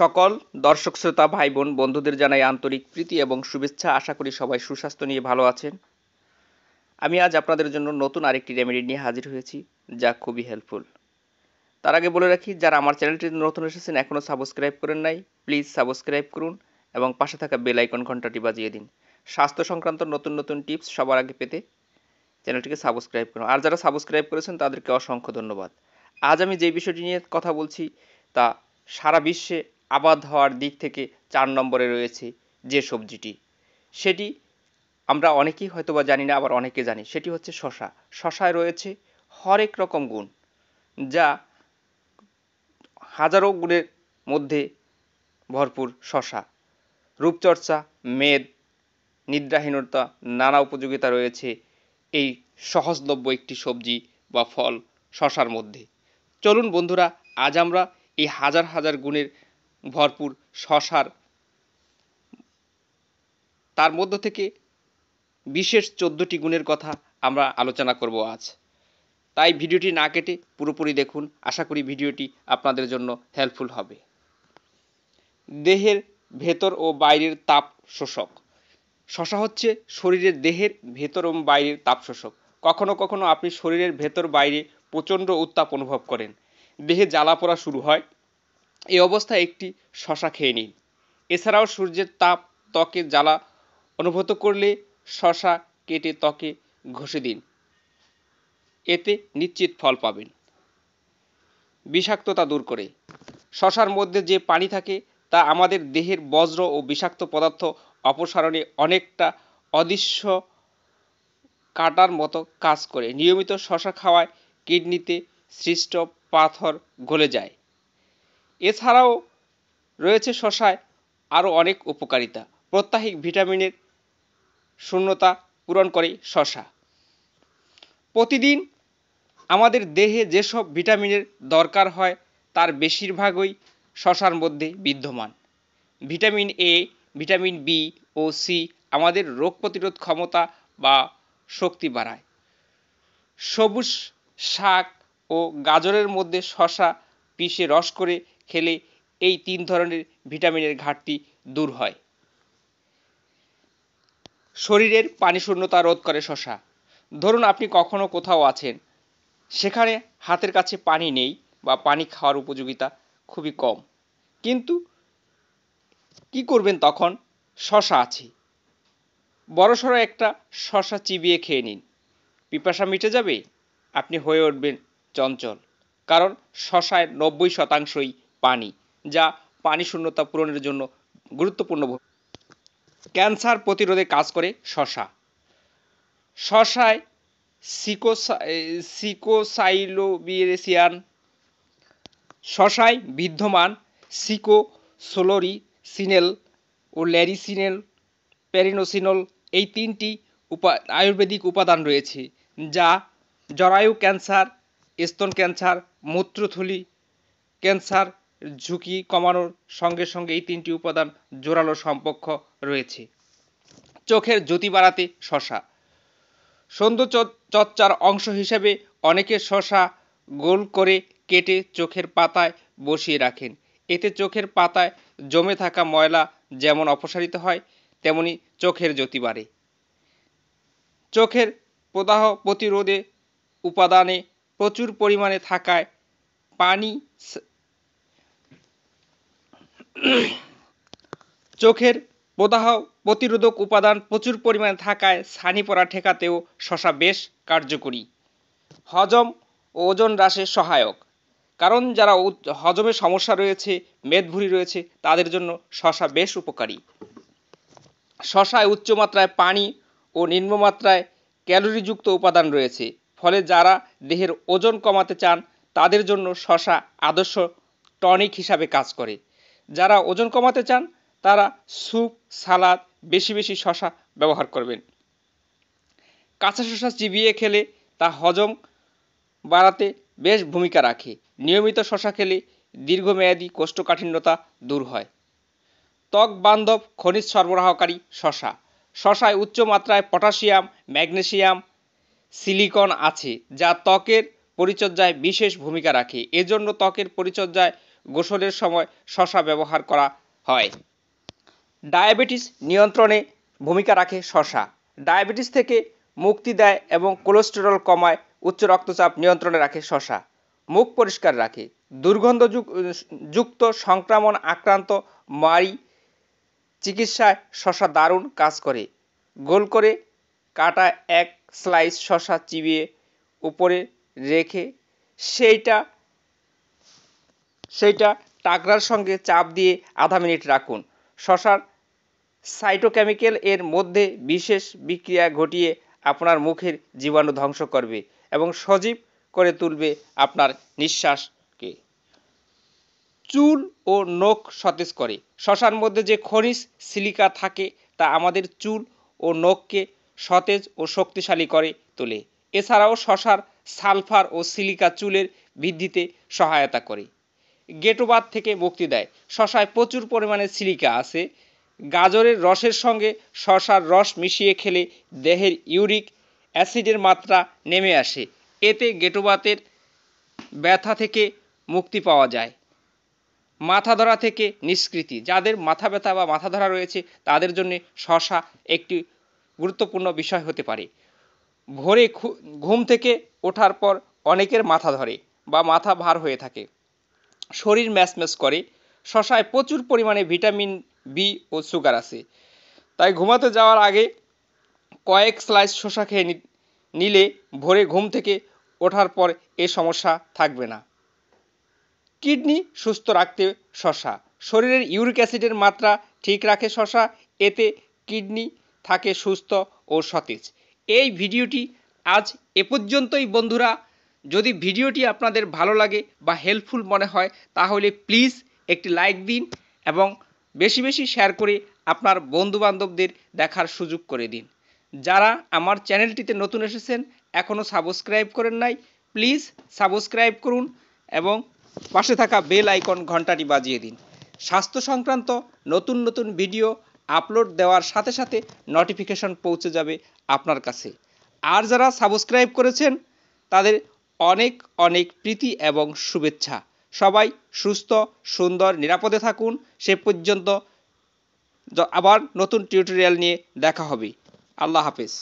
সকল দর্শক শ্রোতা ভাই বোন বন্ধুদের জানাই আন্তরিক প্রীতি এবং শুভেচ্ছা আশা করি সবাই সুস্বাস্থ্য নিয়ে ভালো আছেন আমি আজ আপনাদের জন্য নতুন আরেকটি রেমেডি নিয়ে হাজির হয়েছি যা খুবই হেল্পফুল তার আগে বলে রাখি যারা আমার চ্যানেলটি নতুন এসেছেন এখনও সাবস্ক্রাইব করেন নাই প্লিজ সাবস্ক্রাইব করুন এবং পাশে থাকা বেল আইকন ঘন্টাটি বাজিয়ে দিন স্বাস্থ্য সংক্রান্ত নতুন নতুন টিপস সবার আগে পেতে চ্যানেলটিকে সাবস্ক্রাইব করুন আর যারা সাবস্ক্রাইব করেছেন তাদেরকে অসংখ্য ধন্যবাদ আজ আমি যে বিষয়টি নিয়ে কথা বলছি তা সারা বিশ্বে আবাদ হওয়ার দিক থেকে চার নম্বরে রয়েছে যে সবজিটি সেটি আমরা অনেকেই হয়তো বা জানি না আবার অনেকে জানি সেটি হচ্ছে শশা শশায় রয়েছে হরেক রকম গুণ যা হাজারো গুণের মধ্যে ভরপুর শশা রূপচর্চা মেদ নিদ্রাহীনতা নানা উপযোগিতা রয়েছে এই সহজলভ্য একটি সবজি বা ফল শশার মধ্যে চলুন বন্ধুরা আজ আমরা এই হাজার হাজার গুণের ভরপুর শশার তার মধ্য থেকে বিশেষ চোদ্দোটি গুণের কথা আমরা আলোচনা করব আজ তাই ভিডিওটি না কেটে পুরোপুরি দেখুন আশা করি ভিডিওটি আপনাদের জন্য হেল্পফুল হবে দেহের ভেতর ও বাইরের তাপ শোষক শশা হচ্ছে শরীরের দেহের ভেতর ও বাইরের তাপ শোষক কখনো কখনো আপনি শরীরের ভেতর বাইরে প্রচণ্ড উত্তাপ অনুভব করেন দেহে জ্বালা পোড়া শুরু হয় এই অবস্থায় একটি শশা খেয়ে নিন এছাড়াও সূর্যের তাপ ত্বকে জ্বালা অনুভূত করলে শশা কেটে ত্বকে ঘষে দিন এতে নিশ্চিত ফল পাবেন বিষাক্ততা দূর করে শশার মধ্যে যে পানি থাকে তা আমাদের দেহের বজ্র ও বিষাক্ত পদার্থ অপসারণে অনেকটা অদৃশ্য কাটার মতো কাজ করে নিয়মিত শশা খাওয়ায় কিডনিতে সৃষ্ট পাথর গলে যায় এছাড়াও রয়েছে শশায় আরও অনেক উপকারিতা প্রত্যাহিক ভিটামিনের শূন্যতা পূরণ করে শশা প্রতিদিন আমাদের দেহে যেসব ভিটামিনের দরকার হয় তার বেশিরভাগই শশার মধ্যে বিদ্যমান ভিটামিন এ ভিটামিন বি ও সি আমাদের রোগ প্রতিরোধ ক্ষমতা বা শক্তি বাড়ায় সবুজ শাক ও গাজরের মধ্যে শশা পিষে রস করে খেলে এই তিন ধরনের ভিটামিনের ঘাটতি দূর হয় শরীরের শূন্যতা রোধ করে শশা ধরুন আপনি কখনো কোথাও আছেন সেখানে হাতের কাছে পানি নেই বা পানি খাওয়ার উপযোগিতা খুবই কম কিন্তু কি করবেন তখন শশা আছে বড়সড় একটা শশা চিবিয়ে খেয়ে নিন পিপাসা মিটে যাবে আপনি হয়ে উঠবেন চঞ্চল কারণ শশায় নব্বই শতাংশই পানি যা পানি শূন্যতা পূরণের জন্য গুরুত্বপূর্ণ ক্যান্সার প্রতিরোধে কাজ করে শশা শশায় সিকোসাইলোবিয়েসিয়ান শশায় বিদ্যমান সিকো সোলোরি সিনেল ও ল্যারিসিনেল প্যারিনোসিনল এই তিনটি উপা আয়ুর্বেদিক উপাদান রয়েছে যা জরায়ু ক্যান্সার স্তন ক্যান্সার মূত্রথলি ক্যান্সার ঝুঁকি কমানোর সঙ্গে সঙ্গে এই তিনটি উপাদান জোরালো সম্পর্ক রয়েছে চোখের জ্যোতি বাড়াতে শশা সৌন্দর্য চর্চার অংশ হিসেবে অনেকে শশা গোল করে কেটে চোখের পাতায় বসিয়ে রাখেন এতে চোখের পাতায় জমে থাকা ময়লা যেমন অপসারিত হয় তেমনি চোখের জ্যোতি বাড়ে চোখের প্রদাহ প্রতিরোধে উপাদানে প্রচুর পরিমাণে থাকায় পানি চোখের প্রদাহ প্রতিরোধক উপাদান প্রচুর পরিমাণে থাকায় ছানি পড়া ঠেকাতেও শশা বেশ কার্যকরী হজম ও ওজন হ্রাসে সহায়ক কারণ যারা হজমের সমস্যা রয়েছে মেদভুরি রয়েছে তাদের জন্য শশা বেশ উপকারী শশায় উচ্চমাত্রায় পানি ও নিম্নমাত্রায় ক্যালোরিযুক্ত উপাদান রয়েছে ফলে যারা দেহের ওজন কমাতে চান তাদের জন্য শশা আদর্শ টনিক হিসাবে কাজ করে যারা ওজন কমাতে চান তারা স্যুপ সালাদ বেশি বেশি শশা ব্যবহার করবেন কাঁচা শশা চিবিয়ে খেলে তা হজম বাড়াতে বেশ ভূমিকা রাখে নিয়মিত শশা খেলে দীর্ঘমেয়াদী কোষ্ঠকাঠিন্যতা দূর হয় ত্বক বান্ধব খনিজ সরবরাহকারী শশা শশায় উচ্চ মাত্রায় পটাশিয়াম ম্যাগনেশিয়াম সিলিকন আছে যা ত্বকের পরিচর্যায় বিশেষ ভূমিকা রাখে এজন্য ত্বকের পরিচর্যায় গোসলের সময় শশা ব্যবহার করা হয় ডায়াবেটিস নিয়ন্ত্রণে ভূমিকা রাখে শশা ডায়াবেটিস থেকে মুক্তি দেয় এবং কোলেস্টেরল কমায় উচ্চ রক্তচাপ নিয়ন্ত্রণে রাখে শশা মুখ পরিষ্কার রাখে দুর্গন্ধ যুক্ত সংক্রামণ আক্রান্ত মারি চিকিৎসায় শশা দারুণ কাজ করে গোল করে কাটা এক স্লাইস শশা চিবিয়ে উপরে রেখে সেইটা সেইটা টাকরার সঙ্গে চাপ দিয়ে আধা মিনিট রাখুন শশার সাইটোকেমিক্যাল এর মধ্যে বিশেষ বিক্রিয়া ঘটিয়ে আপনার মুখের জীবাণু ধ্বংস করবে এবং সজীব করে তুলবে আপনার নিঃশ্বাসকে চুল ও নখ সতেজ করে শশার মধ্যে যে খনিজ সিলিকা থাকে তা আমাদের চুল ও নখকে সতেজ ও শক্তিশালী করে তোলে এছাড়াও শশার সালফার ও সিলিকা চুলের বৃদ্ধিতে সহায়তা করে গেটোবাত থেকে মুক্তি দেয় শশায় প্রচুর পরিমাণে সিলিকা আছে গাজরের রসের সঙ্গে শশার রস মিশিয়ে খেলে দেহের ইউরিক অ্যাসিডের মাত্রা নেমে আসে এতে গেটোবাতের ব্যথা থেকে মুক্তি পাওয়া যায় মাথা ধরা থেকে নিষ্কৃতি যাদের মাথা ব্যথা বা মাথা ধরা রয়েছে তাদের জন্য শশা একটি গুরুত্বপূর্ণ বিষয় হতে পারে ভোরে ঘুম থেকে ওঠার পর অনেকের মাথা ধরে বা মাথা ভার হয়ে থাকে শরীর ম্যাচম্যাচ করে শশায় প্রচুর পরিমাণে ভিটামিন বি ও সুগার আছে তাই ঘুমাতে যাওয়ার আগে কয়েক স্লাইস শশা খেয়ে নিলে ভোরে ঘুম থেকে ওঠার পর এ সমস্যা থাকবে না কিডনি সুস্থ রাখতে শশা শরীরের ইউরিক অ্যাসিডের মাত্রা ঠিক রাখে শশা এতে কিডনি থাকে সুস্থ ও সতেজ এই ভিডিওটি আজ এ পর্যন্তই বন্ধুরা যদি ভিডিওটি আপনাদের ভালো লাগে বা হেল্পফুল মনে হয় তাহলে প্লিজ একটি লাইক দিন এবং বেশি বেশি শেয়ার করে আপনার বন্ধুবান্ধবদের দেখার সুযোগ করে দিন যারা আমার চ্যানেলটিতে নতুন এসেছেন এখনও সাবস্ক্রাইব করেন নাই প্লিজ সাবস্ক্রাইব করুন এবং পাশে থাকা বেল আইকন ঘন্টাটি বাজিয়ে দিন স্বাস্থ্য সংক্রান্ত নতুন নতুন ভিডিও আপলোড দেওয়ার সাথে সাথে নোটিফিকেশন পৌঁছে যাবে আপনার কাছে আর যারা সাবস্ক্রাইব করেছেন তাদের অনেক অনেক প্রীতি এবং শুভেচ্ছা সবাই সুস্থ সুন্দর নিরাপদে থাকুন সে পর্যন্ত আবার নতুন টিউটোরিয়াল নিয়ে দেখা হবে আল্লাহ হাফেজ